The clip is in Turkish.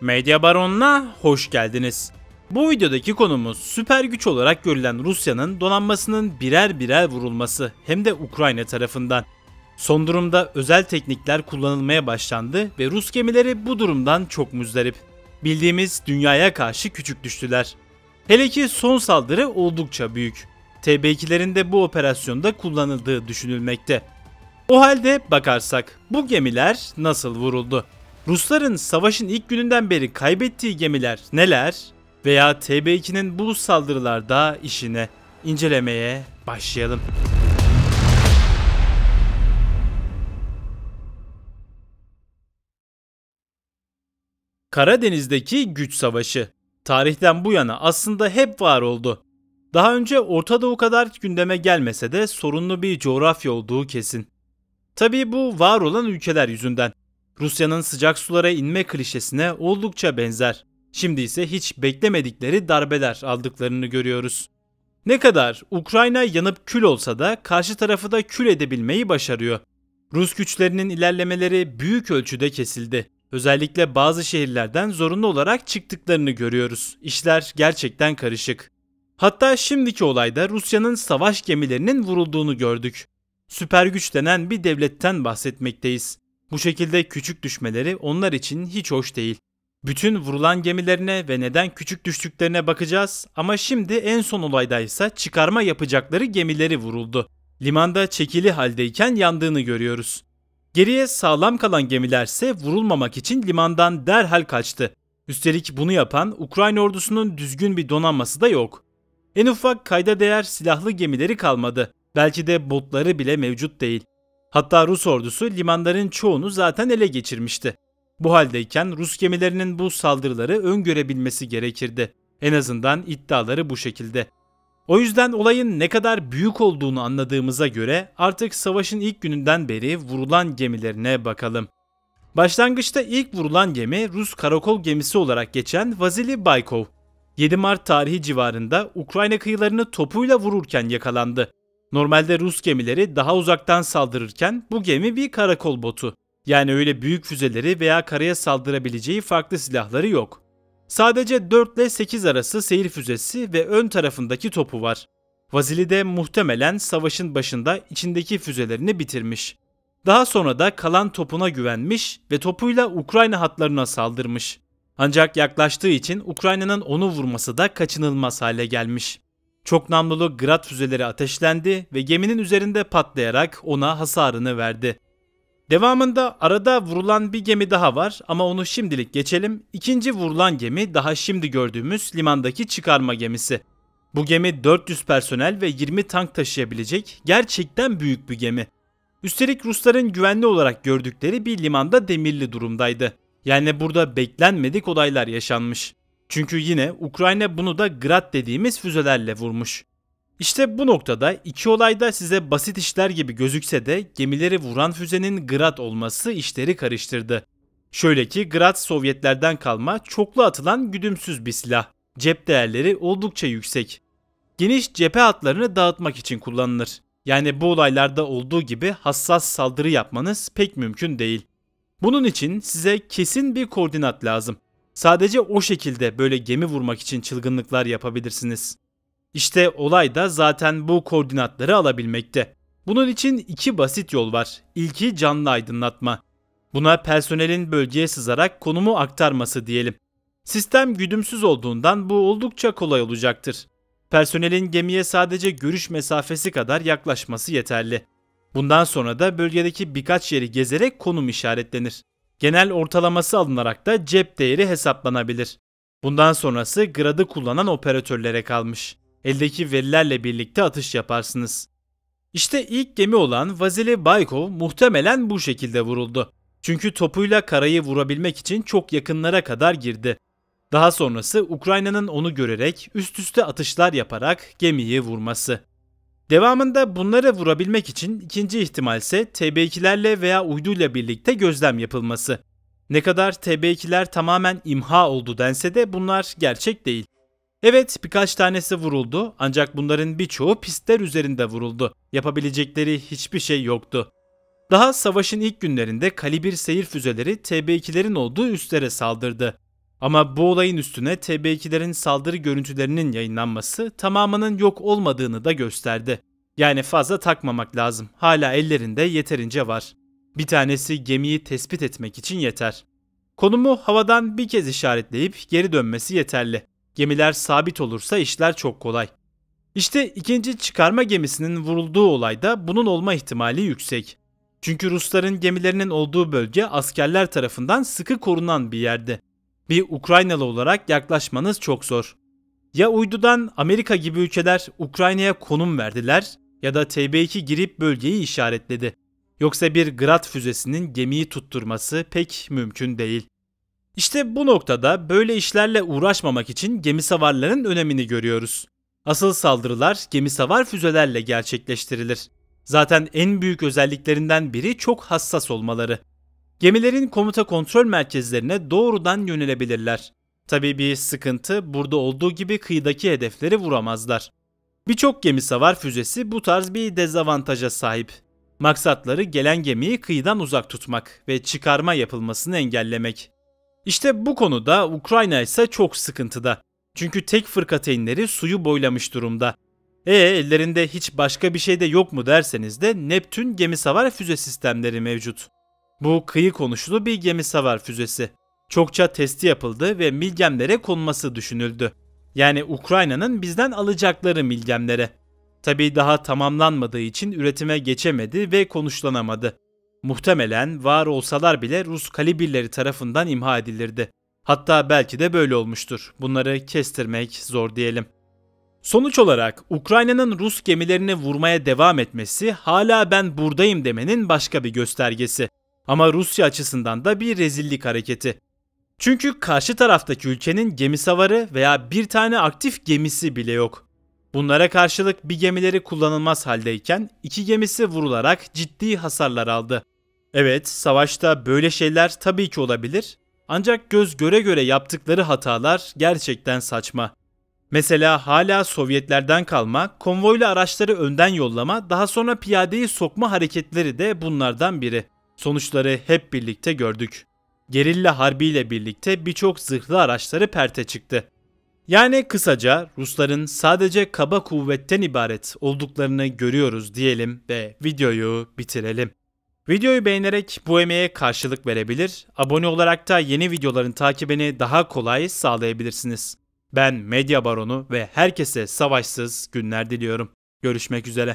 Medya Baron'la hoş geldiniz. Bu videodaki konumuz süper güç olarak görülen Rusya'nın donanmasının birer birer vurulması hem de Ukrayna tarafından. Son durumda özel teknikler kullanılmaya başlandı ve Rus gemileri bu durumdan çok muzdarip. Bildiğimiz dünyaya karşı küçük düştüler. Hele ki son saldırı oldukça büyük. TB2'lerin de bu operasyonda kullanıldığı düşünülmekte. O halde bakarsak bu gemiler nasıl vuruldu? Rusların savaşın ilk gününden beri kaybettiği gemiler neler veya TB2'nin bu saldırılarda işine incelemeye başlayalım. Karadeniz'deki güç savaşı tarihten bu yana aslında hep var oldu. Daha önce Orta Doğu kadar gündeme gelmese de sorunlu bir coğrafya olduğu kesin. Tabii bu var olan ülkeler yüzünden. Rusya'nın sıcak sulara inme klişesine oldukça benzer. Şimdi ise hiç beklemedikleri darbeler aldıklarını görüyoruz. Ne kadar Ukrayna yanıp kül olsa da karşı tarafı da kül edebilmeyi başarıyor. Rus güçlerinin ilerlemeleri büyük ölçüde kesildi. Özellikle bazı şehirlerden zorunlu olarak çıktıklarını görüyoruz. İşler gerçekten karışık. Hatta şimdiki olayda Rusya'nın savaş gemilerinin vurulduğunu gördük. Süper güç denen bir devletten bahsetmekteyiz. Bu şekilde küçük düşmeleri onlar için hiç hoş değil. Bütün vurulan gemilerine ve neden küçük düştüklerine bakacağız ama şimdi en son olaydaysa çıkarma yapacakları gemileri vuruldu. Limanda çekili haldeyken yandığını görüyoruz. Geriye sağlam kalan gemilerse vurulmamak için limandan derhal kaçtı. Üstelik bunu yapan Ukrayna ordusunun düzgün bir donanması da yok. En ufak kayda değer silahlı gemileri kalmadı. Belki de botları bile mevcut değil. Hatta Rus ordusu limanların çoğunu zaten ele geçirmişti. Bu haldeyken Rus gemilerinin bu saldırıları öngörebilmesi gerekirdi. En azından iddiaları bu şekilde. O yüzden olayın ne kadar büyük olduğunu anladığımıza göre artık savaşın ilk gününden beri vurulan gemilerine bakalım. Başlangıçta ilk vurulan gemi Rus karakol gemisi olarak geçen Vasily Baykov. 7 Mart tarihi civarında Ukrayna kıyılarını topuyla vururken yakalandı Normalde Rus gemileri daha uzaktan saldırırken bu gemi bir karakol botu. Yani öyle büyük füzeleri veya karaya saldırabileceği farklı silahları yok. Sadece 4 ile 8 arası seyir füzesi ve ön tarafındaki topu var. Vasili de muhtemelen savaşın başında içindeki füzelerini bitirmiş. Daha sonra da kalan topuna güvenmiş ve topuyla Ukrayna hatlarına saldırmış. Ancak yaklaştığı için Ukrayna'nın onu vurması da kaçınılmaz hale gelmiş. Çok namlulu Grad füzeleri ateşlendi ve geminin üzerinde patlayarak ona hasarını verdi. Devamında arada vurulan bir gemi daha var ama onu şimdilik geçelim. İkinci vurulan gemi daha şimdi gördüğümüz limandaki çıkarma gemisi. Bu gemi 400 personel ve 20 tank taşıyabilecek gerçekten büyük bir gemi. Üstelik Rusların güvenli olarak gördükleri bir limanda demirli durumdaydı. Yani burada beklenmedik olaylar yaşanmış. Çünkü yine Ukrayna bunu da Grad dediğimiz füzelerle vurmuş. İşte bu noktada iki olayda size basit işler gibi gözükse de gemileri vuran füzenin Grad olması işleri karıştırdı. Şöyle ki Grad Sovyetlerden kalma çoklu atılan güdümsüz bir silah. Cep değerleri oldukça yüksek. Geniş cephe hatlarını dağıtmak için kullanılır. Yani bu olaylarda olduğu gibi hassas saldırı yapmanız pek mümkün değil. Bunun için size kesin bir koordinat lazım. Sadece o şekilde böyle gemi vurmak için çılgınlıklar yapabilirsiniz. İşte olay da zaten bu koordinatları alabilmekte. Bunun için iki basit yol var. İlki canlı aydınlatma. Buna personelin bölgeye sızarak konumu aktarması diyelim. Sistem güdümsüz olduğundan bu oldukça kolay olacaktır. Personelin gemiye sadece görüş mesafesi kadar yaklaşması yeterli. Bundan sonra da bölgedeki birkaç yeri gezerek konum işaretlenir genel ortalaması alınarak da cep değeri hesaplanabilir. Bundan sonrası gradı kullanan operatörlere kalmış. Eldeki verilerle birlikte atış yaparsınız. İşte ilk gemi olan Vasily Baykov muhtemelen bu şekilde vuruldu. Çünkü topuyla karayı vurabilmek için çok yakınlara kadar girdi. Daha sonrası Ukrayna'nın onu görerek üst üste atışlar yaparak gemiyi vurması. Devamında bunlara vurabilmek için ikinci ihtimal ise TB2'lerle veya uyduyla birlikte gözlem yapılması. Ne kadar TB2'ler tamamen imha oldu dense de bunlar gerçek değil. Evet birkaç tanesi vuruldu ancak bunların birçoğu pistler üzerinde vuruldu. Yapabilecekleri hiçbir şey yoktu. Daha savaşın ilk günlerinde kalibir seyir füzeleri TB2'lerin olduğu üstlere saldırdı. Ama bu olayın üstüne TB2'lerin saldırı görüntülerinin yayınlanması tamamının yok olmadığını da gösterdi. Yani fazla takmamak lazım. Hala ellerinde yeterince var. Bir tanesi gemiyi tespit etmek için yeter. Konumu havadan bir kez işaretleyip geri dönmesi yeterli. Gemiler sabit olursa işler çok kolay. İşte ikinci çıkarma gemisinin vurulduğu olayda bunun olma ihtimali yüksek. Çünkü Rusların gemilerinin olduğu bölge askerler tarafından sıkı korunan bir yerdi bir Ukraynalı olarak yaklaşmanız çok zor. Ya uydudan Amerika gibi ülkeler Ukrayna'ya konum verdiler ya da TB2 girip bölgeyi işaretledi. Yoksa bir Grad füzesinin gemiyi tutturması pek mümkün değil. İşte bu noktada böyle işlerle uğraşmamak için gemi savarların önemini görüyoruz. Asıl saldırılar gemi savar füzelerle gerçekleştirilir. Zaten en büyük özelliklerinden biri çok hassas olmaları. Gemilerin komuta kontrol merkezlerine doğrudan yönelebilirler. Tabii bir sıkıntı burada olduğu gibi kıyıdaki hedefleri vuramazlar. Birçok gemi savar füzesi bu tarz bir dezavantaja sahip. Maksatları gelen gemiyi kıyıdan uzak tutmak ve çıkarma yapılmasını engellemek. İşte bu konuda Ukrayna ise çok sıkıntıda. Çünkü tek fırkateynleri suyu boylamış durumda. E ellerinde hiç başka bir şey de yok mu derseniz de Neptün gemi savar füze sistemleri mevcut. Bu kıyı konuşlu bir gemi savar füzesi. Çokça testi yapıldı ve milgemlere konması düşünüldü. Yani Ukrayna'nın bizden alacakları milgemlere. Tabi daha tamamlanmadığı için üretime geçemedi ve konuşlanamadı. Muhtemelen var olsalar bile Rus kalibirleri tarafından imha edilirdi. Hatta belki de böyle olmuştur. Bunları kestirmek zor diyelim. Sonuç olarak Ukrayna'nın Rus gemilerini vurmaya devam etmesi hala ben buradayım demenin başka bir göstergesi. Ama Rusya açısından da bir rezillik hareketi. Çünkü karşı taraftaki ülkenin gemi savarı veya bir tane aktif gemisi bile yok. Bunlara karşılık bir gemileri kullanılmaz haldeyken iki gemisi vurularak ciddi hasarlar aldı. Evet, savaşta böyle şeyler tabii ki olabilir. Ancak göz göre göre yaptıkları hatalar gerçekten saçma. Mesela hala Sovyetlerden kalma, konvoylu araçları önden yollama, daha sonra piyadeyi sokma hareketleri de bunlardan biri. Sonuçları hep birlikte gördük. Gerilla harbiyle birlikte birçok zırhlı araçları perte çıktı. Yani kısaca Rusların sadece kaba kuvvetten ibaret olduklarını görüyoruz diyelim ve videoyu bitirelim. Videoyu beğenerek bu emeğe karşılık verebilir, abone olarak da yeni videoların takibini daha kolay sağlayabilirsiniz. Ben Medya Baronu ve herkese savaşsız günler diliyorum. Görüşmek üzere.